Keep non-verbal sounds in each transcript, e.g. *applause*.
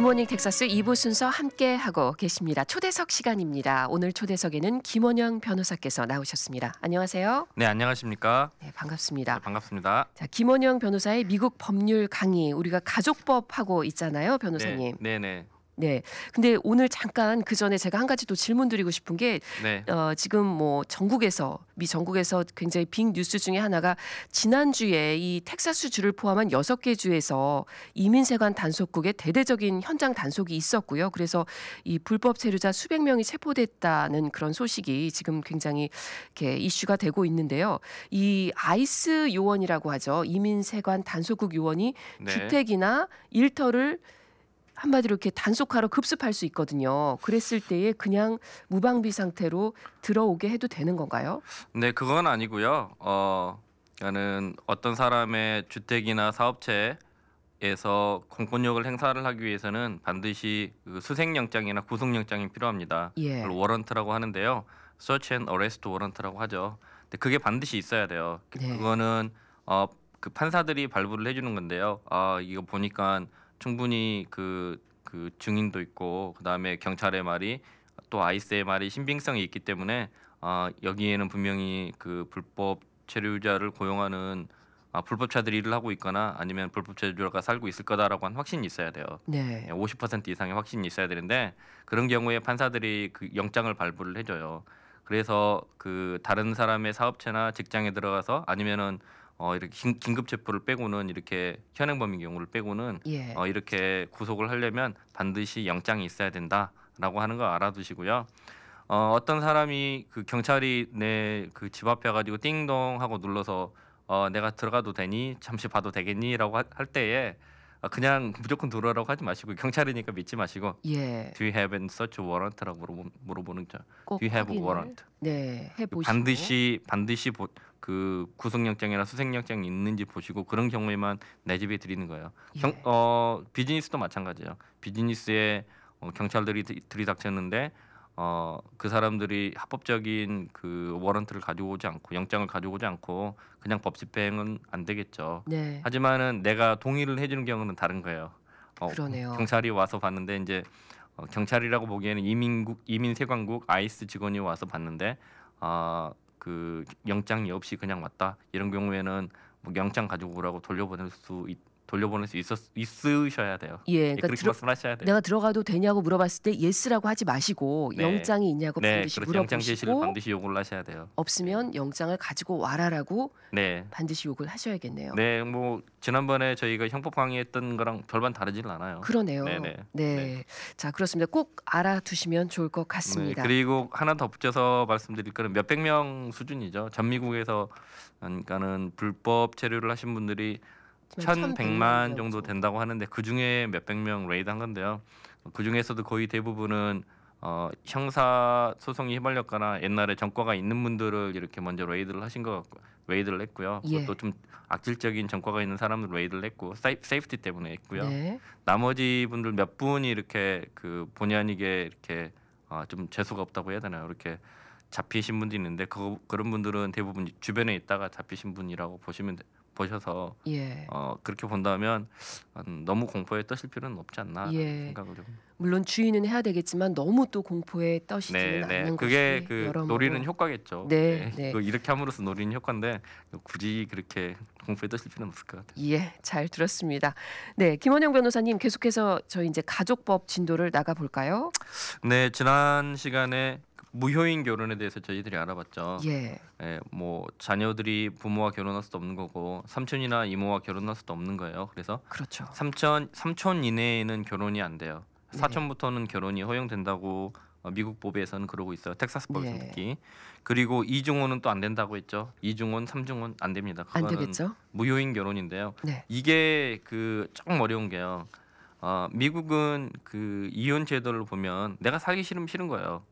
굿모닝 텍사스 2부 순서 함께 하고 계십니다. 초대석 시간입니다. 오늘 초대석에는 김원영 변호사께서 나오셨습니다. 안녕하세요. 네, 안녕하십니까? 네, 반갑습니다. 네, 반갑습니다. 자, 김원영 변호사의 미국 법률 강의 우리가 가족법 하고 있잖아요, 변호사님. 네, 네. 네. 네. 근데 오늘 잠깐 그 전에 제가 한 가지 또 질문 드리고 싶은 게 네. 어, 지금 뭐 전국에서 미 전국에서 굉장히 빅 뉴스 중에 하나가 지난주에 이 텍사스 주를 포함한 여섯 개 주에서 이민세관 단속국의 대대적인 현장 단속이 있었고요. 그래서 이 불법 체류자 수백 명이 체포됐다는 그런 소식이 지금 굉장히 이렇게 이슈가 되고 있는데요. 이 아이스 요원이라고 하죠. 이민세관 단속국 요원이 네. 주택이나 일터를 한마디로 이렇게 단속하러 급습할 수 있거든요. 그랬을 때에 그냥 무방비 상태로 들어오게 해도 되는 건가요? 네, 그건 아니고요. 어, 그는 어떤 사람의 주택이나 사업체에서 공권력을 행사를 하기 위해서는 반드시 그 수색영장이나 구속영장이 필요합니다. 예. 워런트라고 하는데요. Search a 워런트라고 하죠. 근데 그게 반드시 있어야 돼요. 네. 그거는 어, 그 판사들이 발부를 해주는 건데요. 아 이거 보니까 충분히 그, 그 증인도 있고 그다음에 경찰의 말이 또 아이스의 말이 신빙성이 있기 때문에 아, 여기에는 분명히 그 불법 체류자를 고용하는 아, 불법자들이 일을 하고 있거나 아니면 불법 체류자가 살고 있을 거다라고 한 확신이 있어야 돼요. 네. 50% 예, 이상의 확신이 있어야 되는데 그런 경우에 판사들이 그 영장을 발부를 해줘요. 그래서 그 다른 사람의 사업체나 직장에 들어가서 아니면은 어 이렇게 긴, 급 체포를 빼고는 이렇게 현행범인 경우를 빼고는 예. 어 이렇게 구속을 하려면 반드시 영장이 있어야 된다라고 하는 거 알아두시고요. 어 어떤 사람이 그 경찰이 내 그 집 앞에 가지고 띵동 하고 눌러서 어 내가 들어가도 되니 잠시 봐도 되겠니라고 할 때에 어, 그냥 무조건 들어라고 오 하지 마시고 경찰이니까 믿지 마시고 예. Do you have a search warrant라고 물어보, 는거 Do you have a warrant? 네, 해보시고 반드시 반드시 보, 그 구속영장이나 수색영장이 있는지 보시고 그런 경우에만 내집에 드리는 거예요. 예. 경, 어, 비즈니스도 마찬가지예요. 비즈니스에 어, 경찰들이 들이닥쳤는데 어, 그 사람들이 합법적인 그 워런트를 가지고오지 않고 영장을 가지고오지 않고 그냥 법 집행은 안 되겠죠. 네. 하지만은 내가 동의를 해주는 경우는 다른 거예요. 어, 그러네요. 경찰이 와서 봤는데 이제 어, 경찰이라고 보기에는 이민국 이민세관국 아이스 직원이 와서 봤는데 어, 그 영장이 없이 그냥 왔다 이런 경우에는 뭐 영장 가지고 오라고 돌려보낼 수 있, 돌려보낼 수 있었, 있으셔야 돼요. 예, 예 그러니까 그렇게 들어, 말씀하셔야 돼요. 내가 들어가도 되냐고 물어봤을 때 예스라고 하지 마시고 네. 영장이 있냐고 네, 반드시 그렇죠. 물어보시고 영장 제시를 반드시 요구를 하셔야 돼요. 없으면 네. 영장을 가지고 와라라고 네. 반드시 요구를 하셔야겠네요. 네, 뭐 지난번에 저희가 형법 강의했던 거랑 별반 다르지는 않아요. 그러네요. 네네. 네. 네. 네, 자 그렇습니다. 꼭 알아두시면 좋을 것 같습니다. 그리고 하나 덧붙여서 말씀드릴 거는 몇백 명 수준이죠. 전 미국에서 그러니까는 불법 체류를 하신 분들이 1,100만 정도 된다고 하는데 그 중에 몇백 명 레이드 한 건데요. 그 중에서도 거의 대부분은 어, 형사 소송이 휘발렸거나 옛날에 전과가 있는 분들을 이렇게 먼저 레이드를 하신 것 같고 레이드를 했고요. 예. 그것도 좀 악질적인 전과가 있는 사람들 레이드를 했고 세이, 프티 때문에 했고요. 네. 나머지 분들 몇 분이 이렇게 그 본의 아니게 이렇게 어, 좀 재수가 없다고 해야 되나요? 이렇게 잡히신 분도 있는데 그, 그런 분들은 대부분 주변에 있다가 잡히신 분이라고 보시면 돼, 요 보셔서 예. 어, 그렇게 본다면 음, 너무 공포에 떠실 필요는 없지 않나 예. 생각을 좀. 물론 주의는 해야 되겠지만 너무 또 공포에 떠시지는 네, 네. 않는 네. 그게 그 여러모로. 노리는 효과겠죠. 네, 네. 네. 그 이렇게 함으로써 노리는 효과인데 굳이 그렇게 공포에 떠실 필요는 없을 것 같아요. 예, 잘 들었습니다. 네, 김원영 변호사님 계속해서 저희 이제 가족법 진도를 나가 볼까요? 네, 지난 시간에 무효인 결혼에 대해서 저희들이 알아봤죠. 예. 예, 뭐 자녀들이 부모와 결혼할 수도 없는 거고 삼촌이나 이모와 결혼할 수도 없는 거예요. 그래서 그렇죠. 삼촌 삼촌 이내에는 결혼이 안 돼요. 네. 사촌부터는 결혼이 허용된다고 어, 미국 법에서는 그러고 있어요. 텍사스 법에서 네. 예. 그리고 이중혼은 또 안 된다고 했죠. 이중혼, 삼중혼 안 됩니다. 안 되겠죠? 무효인 결혼인데요. 네. 이게 그 조금 어려운 게요. 어, 미국은 그 이혼 제도를 보면 내가 살기 싫으면 싫은 거예요.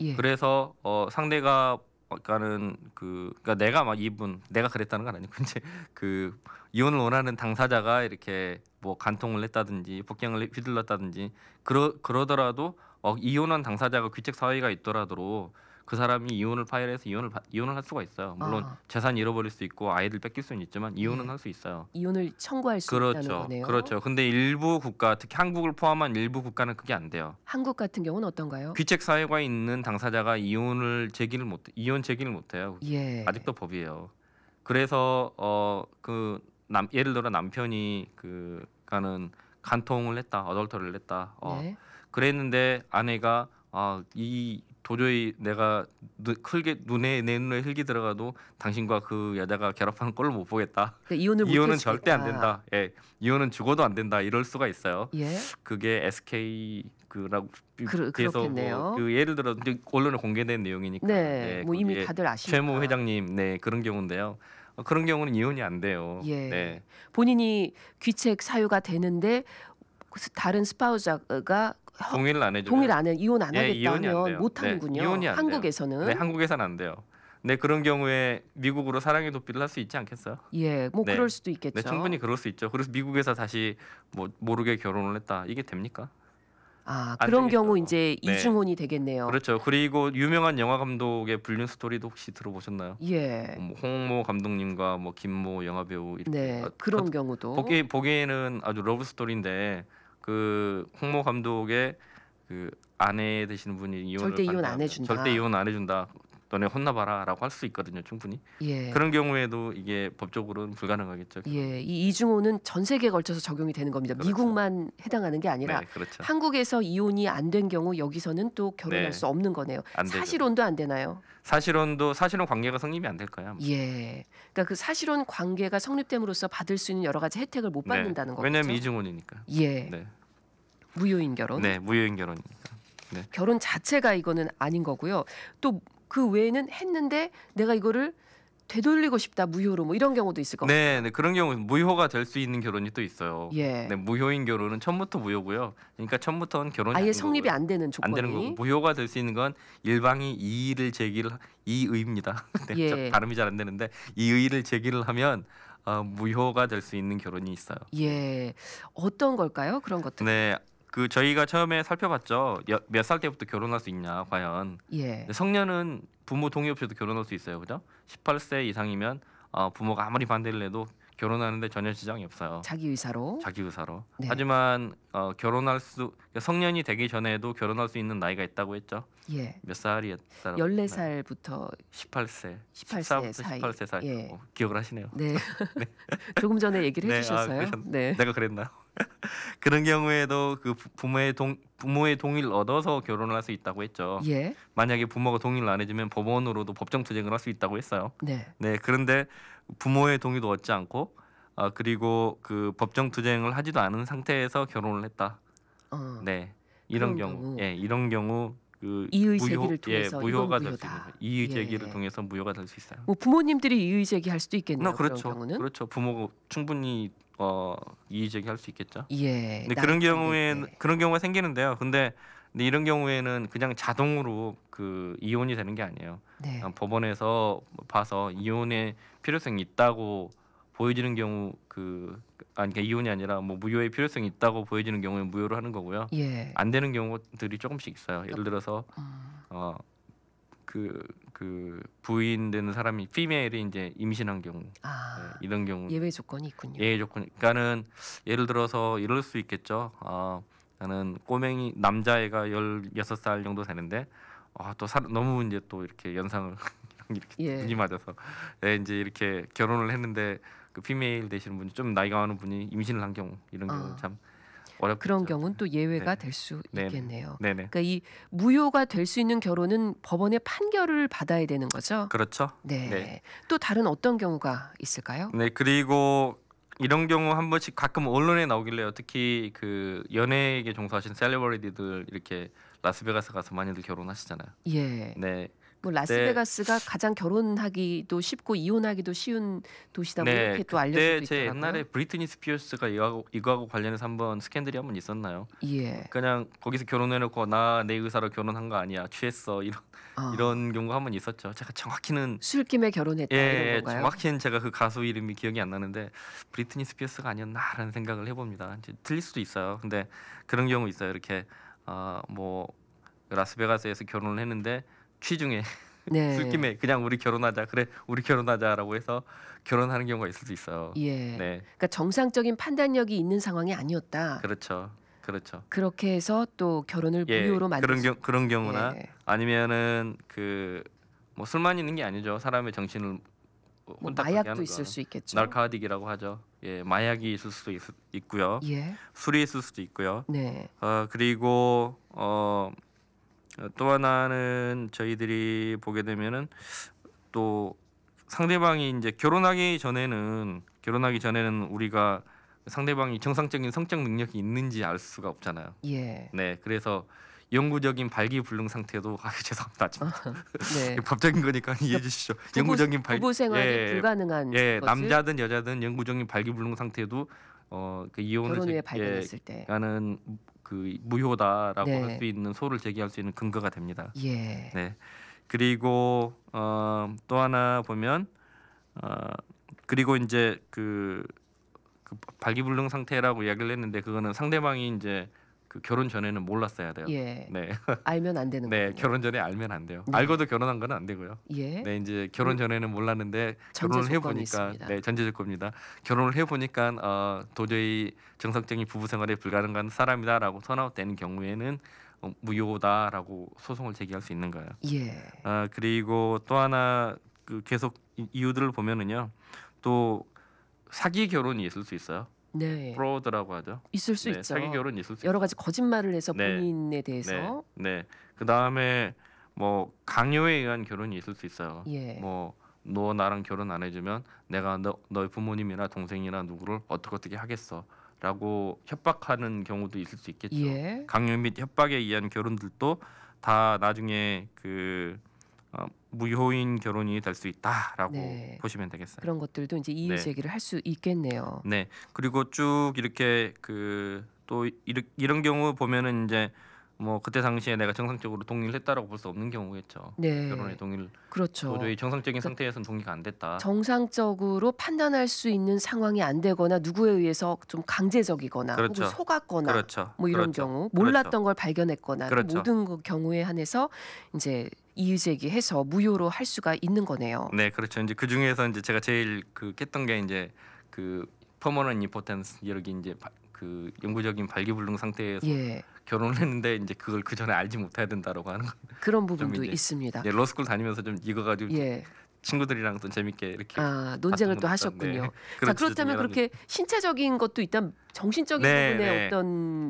예. 그래서 어, 상대가 그러니까는 그 그러니까 내가 막 이분 내가 그랬다는 건 아니고 *laughs* 이제 그 이혼을 원하는 당사자가 이렇게 뭐 간통을 했다든지 폭행을 휘둘렀다든지 그러 그러더라도 어, 이혼한 당사자가 귀책 사회가 있더라도 그 사람이 이혼을 파일해서 이혼을 바, 이혼을 할 수가 있어요. 물론 아. 재산 잃어버릴 수 있고 아이들 뺏길 수는 있지만 네. 이혼은 네. 할수 있어요. 이혼을 청구할 수 그렇죠. 있다는 거네요. 그렇죠. 근데 일부 국가 특히 한국을 포함한 일부 국가는 그게 안 돼요. 한국 같은 경우는 어떤가요? 귀책 사유가 있는 당사자가 이혼을 제기를 못 이혼 제기를 못 해요. 예. 아직도 법이에요. 그래서 어그 남 예를 들어 남편이 그 가는 간통을 했다 어덜터를 했다 어 네. 그랬는데 아내가 아이 도저히 내가 눈, 흘게, 눈에 내 눈에 흙이 들어가도 당신과 그 여자가 결합하는 꼴을 못 보겠다. 그러니까 이혼을 이혼은 절대 안 된다. 예, 이혼은 죽어도 안 된다. 이럴 수가 있어요. 예? 그게 SK 그라고 그래서 뭐그 예를 들어 언론에 공개된 내용이니까. 네, 예, 뭐 이미 다들 아시죠. 최모 회장님, 네 그런 경우인데요. 어, 그런 경우는 이혼이 안 돼요. 예. 네. 본인이 귀책 사유가 되는데 그 다른 스파우자가 아, 동의를 안 해주면 동의안 해. 이혼 안 예, 하겠다면 못 하는군요. 네, 이혼이 안 한국에서는. 네, 한국에선 안 돼요. 네, 그런 경우에 미국으로 사랑의 도피를 할 수 있지 않겠어요? 예, 뭐 네. 그럴 수도 있겠죠. 네, 충분히 그럴 수 있죠. 그래서 미국에서 다시 뭐 모르게 결혼을 했다. 이게 됩니까? 아, 그런 경우 이제 네. 이중혼이 되겠네요. 그렇죠. 그리고 유명한 영화 감독의 불륜 스토리도 혹시 들어보셨나요? 예. 뭐 홍모 감독님과 뭐 김모 영화 배우 이렇게 네, 어, 그런 경우도 보기 보기에는 아주 러브 스토리인데 그 홍모 감독의 그 아내 되시는 분이 이혼을 절대 이혼 안 해준다. 절대 이혼 안 해준다. 너네 혼나봐라라고 할 수 있거든요 충분히 예. 그런 경우에도 이게 법적으로는 불가능하겠죠 예. 이 이중호는 전 세계에 걸쳐서 적용이 되는 겁니다 그렇죠. 미국만 해당하는 게 아니라 네, 그렇죠. 한국에서 이혼이 안 된 경우 여기서는 또 결혼할 네. 수 없는 거네요 사실혼도 안 되나요 사실혼도 사실혼 관계가 성립이 안 될 거예요 아마. 예 그러니까 그 사실혼 관계가 성립됨으로써 받을 수 있는 여러 가지 혜택을 못 네. 받는다는 예. 네. 거죠 왜냐하면 이중호니까예 네. 무효인 결혼. 네, 무효인 결혼이니까. 네. 결혼 자체가 이거는 아닌 거고요. 또 그 외에는 했는데 내가 이거를 되돌리고 싶다 무효로 뭐 이런 경우도 있을 것 네, 같아요. 네, 그런 경우 무효가 될 수 있는 결혼이 또 있어요. 예. 네, 무효인 결혼은 처음부터 무효고요. 그러니까 처음부터는 결혼이 아예 성립이 거고요. 안 되는 조건이 안 되는 거고 무효가 될 수 있는 건 일방이 이의를 제기를 이의입니다. *laughs* 네, 예. 발음이 잘 안 되는데 이의를 제기를 하면 어, 무효가 될 수 있는 결혼이 있어요. 예, 어떤 걸까요? 그런 것들. 네, 그 저희가 처음에 살펴봤죠. 몇 살 때부터 결혼할 수 있냐 과연. 예. 성년은 부모 동의 없이도 결혼할 수 있어요, 그죠? 18세 이상이면 어, 부모가 아무리 반대를 해도 결혼하는데 전혀 지장이 없어요. 자기 의사로. 자기 의사로. 네. 하지만 어, 결혼할 수 그러니까 성년이 되기 전에도 결혼할 수 있는 나이가 있다고 했죠. 예. 몇 살이었다고? 14살부터 18세. 18세 사이. 18세 사이. 예. 어, 기억을 하시네요. 네. *laughs* 네. 조금 전에 얘기를 해 네. 주셨어요. 아, 네. 내가 그랬나요? *laughs* 그런 경우에도 그 부모의 동 부모의 동의를 얻어서 결혼을 할 수 있다고 했죠. 예. 만약에 부모가 동의를 안 해주면 법원으로도 법정 투쟁을 할 수 있다고 했어요. 네. 네. 그런데 부모의 동의도 얻지 않고 어, 그리고 그 법정 투쟁을 하지도 않은 상태에서 결혼을 했다. 어. 네. 이런 경우, 경우, 예, 이런 경우 그 이의 제기를 통해서 예, 무효가 될수 이의 제기를 예. 통해서 무효가 될수 예, 예. 있어요. 뭐 부모님들이 이의 제기할 수도 있겠네요. 어, 그렇죠. 그런 경우는? 그렇죠. 부모가 충분히 어 이의 제기할 수 있겠죠. 예. 근데 그런 경우에 네. 그런 경우가 생기는데요. 근데, 근데 이런 경우에는 그냥 자동으로 그 이혼이 되는 게 아니에요. 네. 어, 법원에서 봐서 이혼의 필요성이 있다고 보여지는 경우 그 아니 그 이혼이 아니라 뭐 무효의 필요성이 있다고 보여지는 경우에 무효로 하는 거고요. 예. 안 되는 경우들이 조금씩 있어요. 예를 들어서 어, 어 그, 그 부인 되는 사람이 피메일이 이제 임신한 경우 아, 네, 이런 경우 예외 조건이 있군요. 예외 조건. 그러니까는 예를 들어서 이럴 수 있겠죠. 아, 나는 꼬맹이 남자애가 열 여섯 살 정도 되는데 아, 또 사, 너무 이제 또 이렇게 연상을 *laughs* 이렇게 예. 눈이 맞아서 네, 이제 이렇게 결혼을 했는데 그 피메일 되시는 분이 좀 나이가 많은 분이 임신을 한 경우 이런 경우 아. 참 어렵겠죠. 그런 경우는 또 예외가 네. 될수 네. 있겠네요. 네네. 그러니까 이 무효가 될 수 있는 결혼은 법원의 판결을 받아야 되는 거죠. 그렇죠. 네. 네. 또 다른 어떤 경우가 있을까요? 네. 그리고 이런 경우 한 번씩 가끔 언론에 나오길래요. 특히 그 연예계 종사하신 셀레버리티들 이렇게 라스베가스 가서 많이들 결혼하시잖아요. 예. 네. 뭐 네. 라스베가스가 가장 결혼하기도 쉽고 이혼하기도 쉬운 도시다 뭐 네, 이렇게 또 알려져 있더라고요. 제 옛날에 브리트니 스피어스가 이거하고, 이거하고 관련해서 한번 스캔들이 한번 있었나요? 예. 그냥 거기서 결혼해놓고 나 내 의사로 결혼한 거 아니야 취했어 이런 어. 이런 경우가 한번 있었죠. 제가 정확히는 술김에 결혼했다 예, 이런 예, 건가요? 정확히는 제가 그 가수 이름이 기억이 안 나는데 브리트니 스피어스가 아니었나라는 생각을 해봅니다. 이제 틀릴 수도 있어요. 근데 그런 경우 있어요. 이렇게 어뭐 라스베가스에서 결혼을 했는데 취중에 *laughs* 네. 술김에 그냥 우리 결혼하자 그래 우리 결혼하자라고 해서 결혼하는 경우가 있을 수 있어요. 예. 네. 그러니까 정상적인 판단력이 있는 상황이 아니었다. 그렇죠. 그렇죠. 그렇게 해서 또 결혼을 예, 무효로 만들 그런 경 그런 경우나 예. 아니면은 그 뭐 술만 있는 게 아니죠. 사람의 정신을 뭐, 뭐 마약도 있을 수 있겠죠. 날카딕이라고 하죠. 예, 마약이 있을 수도 있, 고요 예. 술이 있을 수도 있고요. 네. 어 그리고 어또 하나는 저희들이 보게 되면은 또 상대방이 이제 결혼하기 전에는 결혼하기 전에는 우리가 상대방이 정상적인 성적 능력이 있는지 알 수가 없잖아요. 예. 네, 그래서 영구적인 발기불능 상태도 아 *laughs* 죄송합니다. 어, 네. *laughs* 법적인 거니까 그 이해해 주시죠. 영구적인 발기 부부 생활이 예, 예. 불가능한 예, 거지? 남자든 여자든 영구적인 발기불능 상태도 어그 이혼을 결혼 후에 예, 발견했을 때 가는 그 무효다라고 네. 할수 있는 소를 제기할 수 있는 근거가 됩니다. 예. 네. 그리고 어또 하나 보면 어 그리고 이제 그, 그 발기불능 상태라고 이야기를 했는데 그거는 상대방이 이제 그 결혼 전에는 몰랐어야 돼요. 예. 네. 알면 안 되는 네, 거예요. 결혼 전에 알면 안 돼요. 네. 알고도 결혼한 건 안 되고요. 예. 네, 이제 결혼 음. 전에는 몰랐는데 결혼을 해 보니까 네, 전제 조건입니다. 결혼을 해 보니까 어 도저히 정상적인 부부 생활에 불가능한 사람이다라고 선아웃되는 경우에는 어, 무효다라고 소송을 제기할 수 있는 거예요. 예. 아, 그리고 또 하나 그 계속 이유들을 보면은요. 또 사기 결혼이 있을 수 있어요. 네. 프로드라고 하죠. 있을 수 네, 있죠. 사기 결혼 있을 수 여러 가지 거짓말을 해서 네. 본인에 네. 대해서. 네. 그 다음에 뭐 강요에 의한 결혼이 있을 수 있어요. 예. 뭐너 나랑 결혼 안 해주면 내가 너 너의 부모님이나 동생이나 누구를 어떻게 어떻게 하겠어라고 협박하는 경우도 있을 수 있겠죠. 예. 강요 및 협박에 의한 결혼들도 다 나중에 그 어, 무효인 결혼이 될 수 있다라고 네. 보시면 되겠어요. 그런 것들도 이제 이유 네. 제기를 할 수 있겠네요. 네. 그리고 쭉 이렇게 그또 이런 경우 보면은 이제 뭐 그때 당시에 내가 정상적으로 동의를 했다라고 볼 수 없는 경우겠죠. 네. 결혼에 동의를 그렇죠. 도저히 정상적인 그러니까 상태에서는 동의가 안 됐다. 정상적으로 판단할 수 있는 상황이 안 되거나 누구에 의해서 좀 강제적이거나 그렇죠. 혹은 속았거나 그렇죠. 뭐 이런 그렇죠. 경우 그렇죠. 몰랐던 걸 발견했거나 그 그렇죠. 모든 경우에 한해서 이제 이의 제기해서 무효로 할 수가 있는 거네요. 네, 그렇죠. 이제 그 중에서 이제 제가 제일 그 깼던 게 이제 그 퍼머넌 이포텐스 여기 이제 그 영구적인 발기불능 상태에서 예. 결혼을 했는데 이제 그걸 그 전에 알지 못해야 된다라고 하는 그런 부분도 있습니다. 예, 러스쿨 다니면서 좀 익어가지고 예. 친구들이랑 또 재밌게 이렇게 아, 논쟁을 또 하셨군요. 네. *laughs* 자 그렇다면 그렇게 신체적인 것도 일단 정신적인 네, 부분에 네. 어떤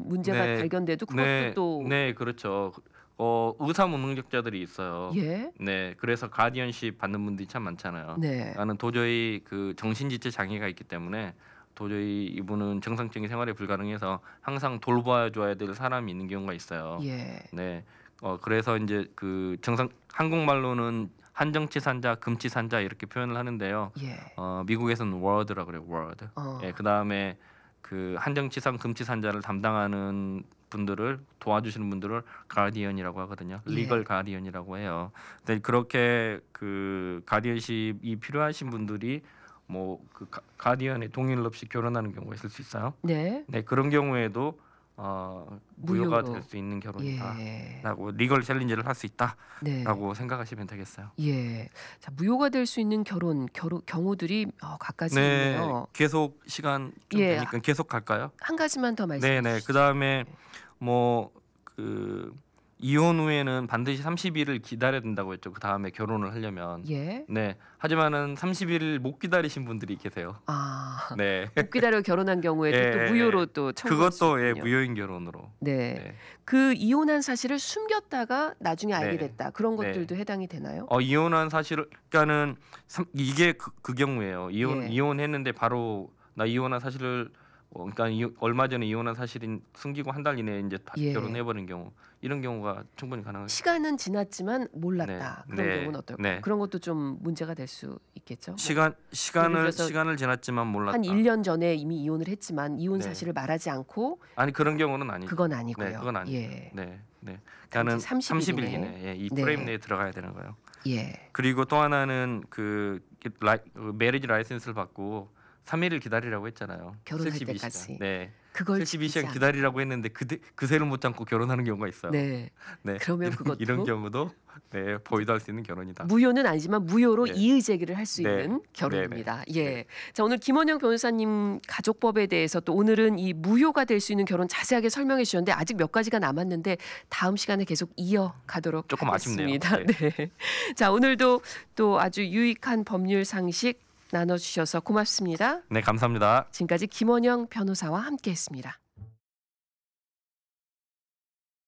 문제가 네. 발견돼도 네. 그것도 또네 그렇죠. 어 의사 무능력자들이 있어요. 예? 네, 그래서 가디언십 받는 분들이 참 많잖아요. 네. 나는 도저히 그 정신지체 장애가 있기 때문에 도저히 이분은 정상적인 생활이 불가능해서 항상 돌봐줘야 될 사람이 있는 경우가 있어요. 예. 네. 어 그래서 이제 그 정상 한국말로는 한정치산자, 금치산자 이렇게 표현을 하는데요. 예. 어 미국에서는 워드라 그래요. 워드. 어. 예. 그다음에 그 한정치산, 금치산자를 담당하는 분들을 도와주시는 분들을 가디언이라고 하거든요. 리걸 예. 가디언이라고 해요. 근데 그렇게 그 가디언십이 필요하신 분들이 뭐그 가디언의 동의를 없이 결혼하는 경우가 있을 수 있어요. 네. 네 그런 경우에도 어, 무효가 될 수 있는 결혼이다라고 예. 리걸 챌린지를 할 수 있다라고 네. 생각하시면 되겠어요. 예, 자 무효가 될 수 있는 결혼 결혼 경우들이 어, 가까이 네. 있네 계속 시간 좀 예. 되니까 계속 갈까요? 한 가지만 더 네, 네. 말씀해 네네. 주시죠. 그다음에 예. 뭐그 이혼 후에는 반드시 30일을 기다려야 된다고 했죠. 그 다음에 결혼을 하려면. 예. 네. 하지만은 30일을 못 기다리신 분들이 계세요. 아. *laughs* 네. 못 기다려 결혼한 경우에 예, 예, 예, 또 무효로 또 청구. 그것도 예, 무효인 결혼으로. 네. 네. 그 이혼한 사실을 숨겼다가 나중에 네. 알게 네. 됐다. 그런 네. 것들도 네. 해당이 되나요? 어, 이혼한 사실을 그러니까는 이게 그, 그 경우예요. 이혼 예. 이혼했는데 바로 나 이혼한 사실을 뭐 그러니까 이, 얼마 전에 이혼한 사실인 숨기고 한 달 이내에 이제 다시 예. 결혼해버린 경우 이런 경우가 충분히 가능한 시간은 지났지만 몰랐다 네. 그런 네. 경우는 어떨까 네. 그런 것도 좀 문제가 될 수 있겠죠 뭐 시간 뭐, 시간을 시간을 지났지만 몰랐다 한 1년 전에 이미 이혼을 했지만 이혼 네. 사실을 말하지 않고 아니 그런 경우는 아니죠 그건 네, 아니고요 네, 그건 아니죠 예. 네. 네. 그는 30일, 이내, 예, 이 네. 프레임 내에 들어가야 되는 거예요 예. 그리고 또 하나는 그 라이, 메리지 라이센스를 받고 3일을 기다리라고 했잖아요. 결혼할 때까지. 시 네. 그걸 72시간 기다리라고 했는데 그대, 그새를 못 참고 결혼하는 경우가 있어요. 네. 네. 그러면 이런, 그것도 이런 경우도 네, 보이도 할 수 있는 결혼이다. 무효는 아니지만 무효로 네. 이의 제기를 할수 네. 있는 결혼입니다. 네. 네. 예. 네. 자, 오늘 김원영 변호사님 가족법에 대해서 또 오늘은 이 무효가 될 수 있는 결혼 자세하게 설명해 주셨는데 아직 몇 가지가 남았는데 다음 시간에 계속 이어 가도록 조금 하겠습니다. 아쉽네요. *laughs* 네. 자, 오늘도 또 아주 유익한 법률 상식 나눠주셔서 고맙습니다. 네, 감사합니다. 지금까지 김원영 변호사와 함께했습니다.